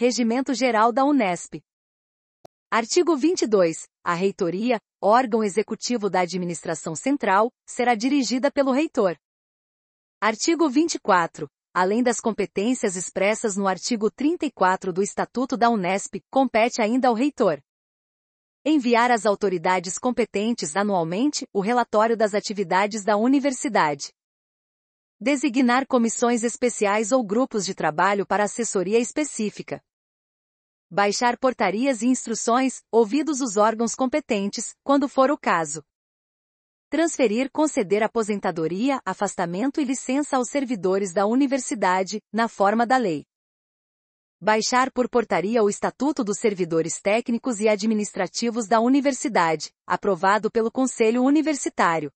Regimento Geral da Unesp. Artigo 22. A reitoria, órgão executivo da administração central, será dirigida pelo reitor. Artigo 24. Além das competências expressas no artigo 34 do Estatuto da Unesp, compete ainda ao reitor enviar às autoridades competentes anualmente o relatório das atividades da universidade. Designar comissões especiais ou grupos de trabalho para assessoria específica, baixar portarias e instruções, ouvidos os órgãos competentes, quando for o caso. Transferir conceder aposentadoria, afastamento e licença aos servidores da universidade, na forma da lei. Baixar por portaria o Estatuto dos Servidores Técnicos e Administrativos da Universidade, aprovado pelo Conselho Universitário.